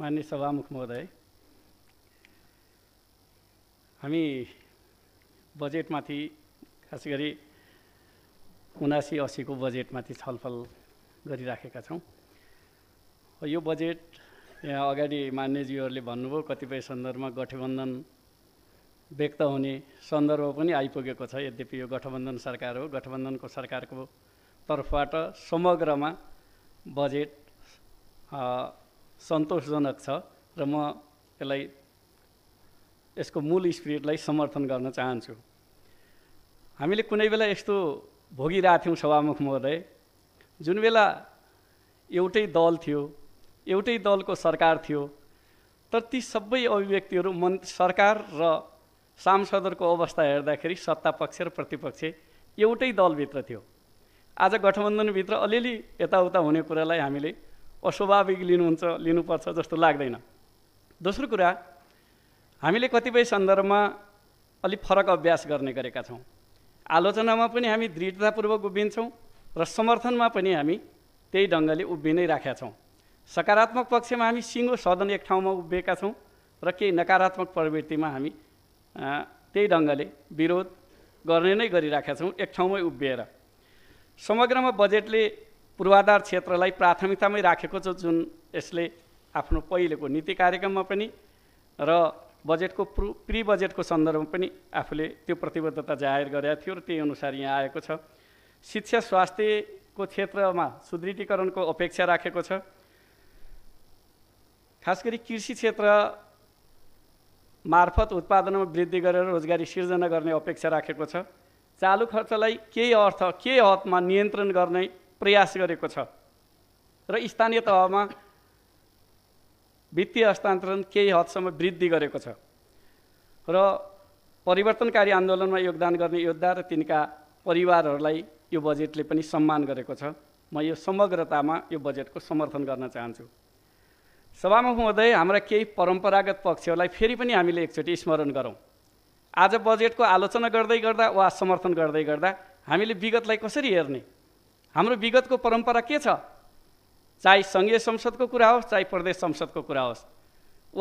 मान्य सभामुख महोदय हामी बजेटमाथि खास गरी उनासी असीको बजेटमाथि छलफल गरिराखेका छौँ यो बजेट यहाँ अगाडि मान्यजीहरूले भन्नुभयो कतिपय सन्दर्भमा गठबन्धन व्यक्त हुने सन्दर्भ पनि आइपुगेको छ यद्यपि यो गठबन्धन सरकार हो गठबन्धनको सरकारको तर्फबाट समग्रमा बजेट सन्तोषजनक छ र म यसलाई यसको मूल स्पिरिटलाई समर्थन गर्न चाहन्छु हामीले कुनै बेला यस्तो भोगिरहेको थियौँ सभामुख महोदय जुन बेला एउटै दल थियो एउटै दलको सरकार थियो तर ती सबै अभिव्यक्तिहरू मन सरकार र सांसदहरूको अवस्था हेर्दाखेरि सत्ता पक्ष र प्रतिपक्ष एउटै दलभित्र थियो आज गठबन्धनभित्र अलिअलि यताउता हुने कुरालाई हामीले अस्वाभाविक लिनुहुन्छ लिनुपर्छ जस्तो लाग्दैन दोस्रो कुरा हामीले कतिपय सन्दर्भमा अलिक फरक अभ्यास गर्ने गरेका छौँ आलोचनामा पनि हामी दृढतापूर्वक उभिन्छौँ र समर्थनमा पनि हामी त्यही ढङ्गले उभि नै राखेका छौँ सकारात्मक पक्षमा हामी सिङ्गो सदन एक ठाउँमा उभिएका छौँ र केही नकारात्मक प्रवृत्तिमा हामी त्यही ढङ्गले विरोध गर्ने नै गरिराखेका छौँ एक ठाउँमै उभिएर समग्रमा बजेटले पूर्वाधार क्षेत्रलाई प्राथमिकतामै राखेको छ जुन यसले आफ्नो पहिलेको नीति कार्यक्रममा पनि र बजेटको प्रु प्रि बजेटको सन्दर्भमा पनि आफूले त्यो प्रतिबद्धता जाहेर गरेको थियो र त्यही अनुसार यहाँ आएको छ शिक्षा स्वास्थ्यको क्षेत्रमा सुदृढीकरणको अपेक्षा राखेको छ खास गरी कृषि क्षेत्र मार्फत उत्पादनमा वृद्धि गरेर रोजगारी सिर्जना गर्ने अपेक्षा राखेको छ चालु खर्चलाई केही अर्थ केही हदमा नियन्त्रण गर्ने प्रयास गरेको छ र स्थानीय तहमा वित्तीय हस्तान्तरण केही हदसम्म वृद्धि गरेको छ र परिवर्तनकारी आन्दोलनमा योगदान गर्ने योद्धा र तिनका परिवारहरूलाई यो बजेटले पनि सम्मान गरेको छ म यो समग्रतामा यो बजेटको समर्थन गर्न चाहन्छु सभामुख हुँदै हाम्रा केही परम्परागत पक्षहरूलाई फेरि पनि हामीले एकचोटि स्मरण गरौँ आज बजेटको आलोचना गर्दै गर्दा वा समर्थन गर्दै गर्दा हामीले विगतलाई कसरी हेर्ने हाम्रो विगतको परम्परा के छ चाहे सङ्घीय संसदको कुरा होस् चाहे प्रदेश संसदको कुरा होस्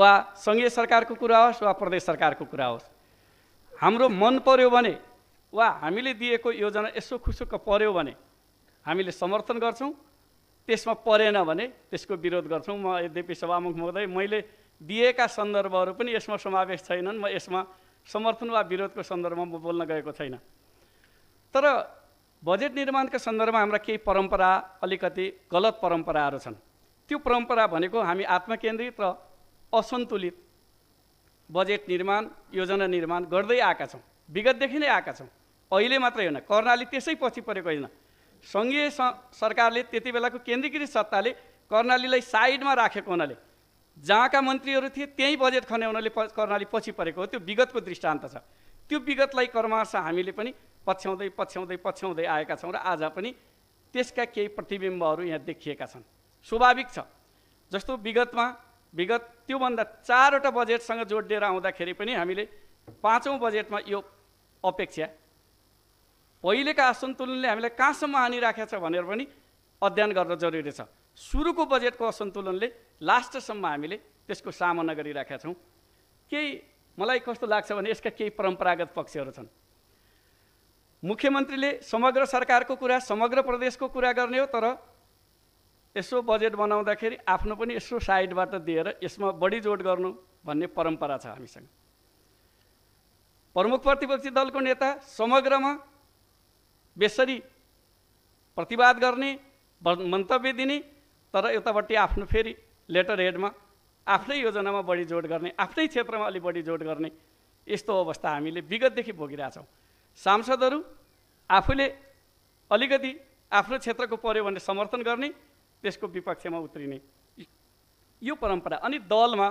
वा सङ्घीय सरकारको कुरा होस् वा प्रदेश सरकारको कुरा होस् हाम्रो मन पर्यो भने वा हामीले दिएको योजना यसो खुसुक्क पर्यो भने हामीले समर्थन गर्छौँ त्यसमा परेन भने त्यसको विरोध गर्छौँ म यद्यपि सभामुख महोदय मैले दिएका सन्दर्भहरू पनि यसमा समावेश छैनन् म यसमा समर्थन वा विरोधको सन्दर्भमा म बोल्न गएको छैन तर बजेट निर्माणका सन्दर्भमा हाम्रा केही परम्परा अलिकति गलत परम्पराहरू छन् त्यो परम्परा भनेको हामी आत्मकेन्द्रित र असन्तुलित बजेट निर्माण योजना निर्माण गर्दै आएका छौँ विगतदेखि नै आएका छौँ अहिले मात्रै होइन कर्णाली त्यसै पछि परेको होइन सङ्घीय सरकारले त्यति बेलाको केन्द्रीकृत सत्ताले कर्णालीलाई साइडमा राखेको हुनाले जहाँका मन्त्रीहरू थिए त्यहीँ बजेट खन्याउनले कर्णाली पछि परेको हो त्यो विगतको दृष्टान्त छ त्यो विगतलाई क्रमशः हामीले पनि पछ्याउँदै पछ्याउँदै पछ्याउँदै आएका छौँ र आज पनि त्यसका केही प्रतिबिम्बहरू यहाँ देखिएका छन् स्वाभाविक छ जस्तो विगतमा विगत त्योभन्दा चारवटा बजेटसँग जोडिएर आउँदाखेरि पनि हामीले पाँचौँ बजेटमा यो अपेक्षा पहिलेका असन्तुलनले हामीलाई कहाँसम्म हानिराखेको छ भनेर पनि अध्ययन गर्न जरुरी छ सुरुको बजेटको असन्तुलनले लास्टसम्म हामीले त्यसको सामना गरिराखेका छौँ केही मलाई कस्तो लाग्छ भने यसका केही परम्परागत पक्षहरू छन् मुख्यमन्त्रीले समग्र सरकारको कुरा समग्र प्रदेशको कुरा गर्ने हो तर यसो बजेट बनाउँदाखेरि आफ्नो पनि यसो साइडबाट दिएर यसमा बढी जोड गर्नु भन्ने परम्परा छ हामीसँग प्रमुख प्रतिपक्षी दलको नेता समग्रमा बेसरी प्रतिवाद गर्ने मन्तव्य दिने तर यतापट्टि आफ्नो फेरि लेटर हेडमा आफ्नै योजनामा बढी जोड गर्ने आफ्नै क्षेत्रमा अलि बढी जोड गर्ने यस्तो अवस्था हामीले विगतदेखि भोगिरहेछौँ सांसदहरू आफूले अलिकति आफ्नो क्षेत्रको पऱ्यो भने समर्थन गर्ने त्यसको विपक्षमा उत्रिने यो परम्परा अनि दलमा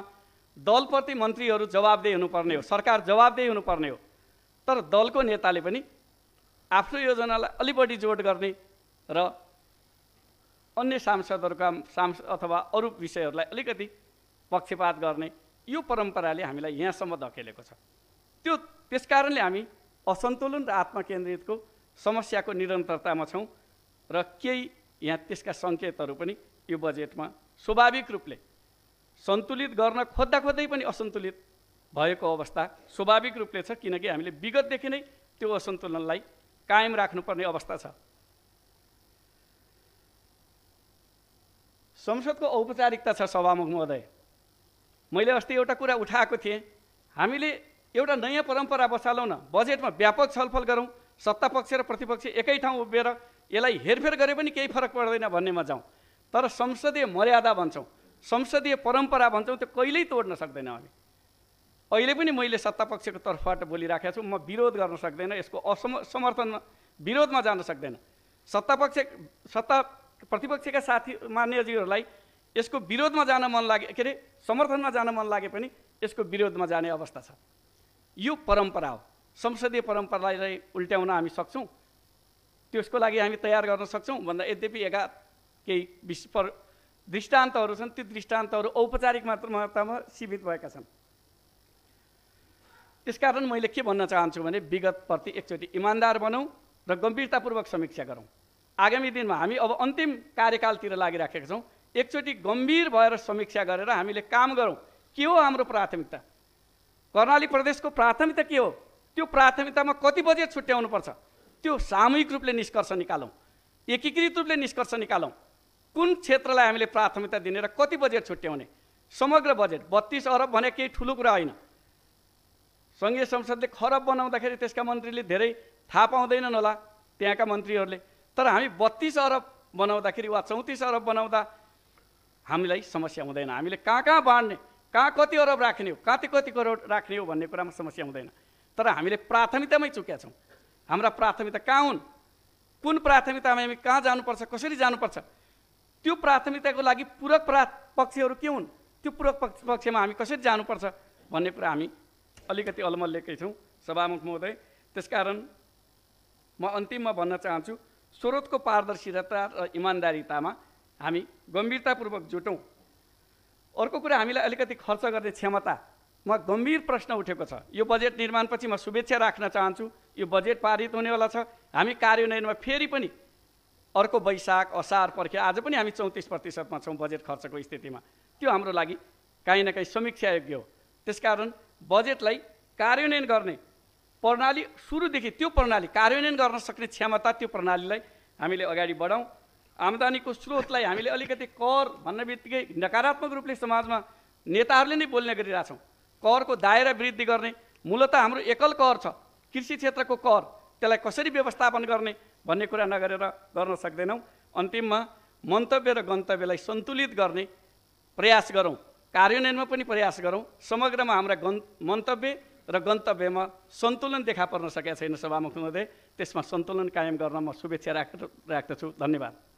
दलप्रति मन्त्रीहरू जवाबदेही हुनुपर्ने हो सरकार जवाबदेही हुनुपर्ने हो तर दलको नेताले पनि आफ्नो योजनालाई अलि बढी जोड गर्ने र अन्य सांसदहरूका सांस अथवा अरू विषयहरूलाई अलिकति पक्षपात गर्ने यो परम्पराले हामीलाई यहाँसम्म धकेलेको छ त्यो त्यसकारणले हामी असन्तुलन र आत्मकेन्द्रितको समस्याको निरन्तरतामा छौँ र केही यहाँ त्यसका सङ्केतहरू पनि यो बजेटमा स्वाभाविक रूपले सन्तुलित गर्न खोज्दा खोज्दै पनि असन्तुलित भएको अवस्था स्वाभाविक रूपले छ किनकि हामीले विगतदेखि नै त्यो असन्तुलनलाई कायम राख्नुपर्ने अवस्था छ संसदको औपचारिकता छ सभामुख महोदय मैले अस्ति एउटा कुरा उठाएको थिएँ हामीले एउटा नयाँ परम्परा बसालौँ न बजेटमा व्यापक छलफल गरौँ सत्तापक्ष र प्रतिपक्ष एकै ठाउँ उभिएर यसलाई हेरफेर गरे पनि केही फरक पर्दैन भन्नेमा जाउँ तर संसदीय मर्यादा भन्छौँ संसदीय परम्परा भन्छौँ त्यो कहिल्यै तोड्न सक्दैन हामी अहिले पनि मैले सत्तापक्षको तर्फबाट बोलिराखेको छु म विरोध गर्न सक्दैन यसको असम समर्थनमा विरोधमा जान सक्दैन सत्तापक्ष सत्ता प्रतिपक्षका साथी मान्यजीहरूलाई यसको विरोधमा जान मन लागे के अरे समर्थनमा जान मन लागे पनि यसको विरोधमा जाने अवस्था छ यो परम्परा हो संसदीय परम्परालाई उल्ट्याउन हामी सक्छौँ त्यसको लागि हामी तयार गर्न सक्छौँ भन्दा यद्यपि एका केही विश्व पर दृष्टान्तहरू छन् ती दृष्टान्तहरू औपचारिक मात्र मात्रामा सीमित भएका छन् त्यसकारण मैले के भन्न चाहन्छु भने विगतप्रति एकचोटि इमान्दार बनाउँ र गम्भीरतापूर्वक समीक्षा गरौँ आगामी दिनमा हामी अब अन्तिम कार्यकालतिर लागिराखेका छौँ एकचोटि गम्भीर भएर समीक्षा गरेर हामीले काम गरौँ के हो हाम्रो प्राथमिकता कर्णाली प्रदेशको प्राथमिकता के हो त्यो प्राथमिकतामा कति बजेट छुट्याउनुपर्छ त्यो सामूहिक रूपले निष्कर्ष निकालौँ एकीकृत रूपले निष्कर्ष निकालौँ कुन क्षेत्रलाई हामीले प्राथमिकता दिने र कति बजेट छुट्याउने समग्र बजेट बत्तिस अरब भने केही ठुलो कुरा होइन सङ्घीय संसदले खरब बनाउँदाखेरि त्यसका मन्त्रीले धेरै थाहा पाउँदैनन् होला त्यहाँका मन्त्रीहरूले तर हामी बत्तिस अरब बनाउँदाखेरि वा चौतिस अरब बनाउँदा हामीलाई समस्या हुँदैन हामीले कहाँ कहाँ बाँड्ने कहाँ कति अरब राख्ने हो कति कति करोड राख्ने हो भन्ने कुरामा समस्या हुँदैन तर हामीले प्राथमिकतामै चुकेका छौँ हाम्रा प्राथमिकता कहाँ हुन् कुन प्राथमिकतामा हामी कहाँ जानुपर्छ कसरी जानुपर्छ त्यो प्राथमिकताको लागि पूरक प्रा पक्षहरू के हुन् त्यो पूरक पक्षमा हामी कसरी जानुपर्छ भन्ने कुरा हामी अलिकति अलमल लिएकै छौँ सभामुख महोदय त्यसकारण म अन्तिममा भन्न चाहन्छु स्रोतको पारदर्शिता र इमान्दारितामा हामी गम्भीरतापूर्वक जुटौँ अर्को कुरा हामीलाई अलिकति खर्च गर्ने क्षमता म गम्भीर प्रश्न उठेको छ यो बजेट निर्माणपछि म शुभेच्छा राख्न चाहन्छु यो बजेट पारित हुनेवाला छ हामी कार्यान्वयनमा फेरि पनि अर्को वैशाख असार पर्खे आज पनि हामी चौतिस प्रतिशतमा छौँ बजेट खर्चको स्थितिमा त्यो हाम्रो लागि काहीँ न काहीँ समीक्षा योग्य हो त्यसकारण बजेटलाई कार्यान्वयन गर्ने प्रणाली सुरुदेखि त्यो प्रणाली कार्यान्वयन गर्न सक्ने क्षमता त्यो प्रणालीलाई हामीले अगाडि बढाउँ आमदानीको स्रोतलाई हामीले अलिकति कर भन्ने बित्तिकै नकारात्मक रूपले समाजमा नेताहरूले नै बोल्ने गरिरहेछौँ करको दायरा वृद्धि गर्ने मूलत हाम्रो एकल कर छ कृषि क्षेत्रको कर त्यसलाई कसरी व्यवस्थापन गर्ने भन्ने कुरा नगरेर गर्न सक्दैनौँ अन्तिममा मन्तव्य र गन्तव्यलाई सन्तुलित गर्ने प्रयास गरौँ कार्यान्वयनमा पनि प्रयास गरौँ समग्रमा हाम्रा गन् मन्तव्य र गन्तव्यमा सन्तुलन देखा पर्न सकेका छैन सभामुख महोदय त्यसमा सन्तुलन कायम गर्न म शुभेच्छा राख राख्दछु धन्यवाद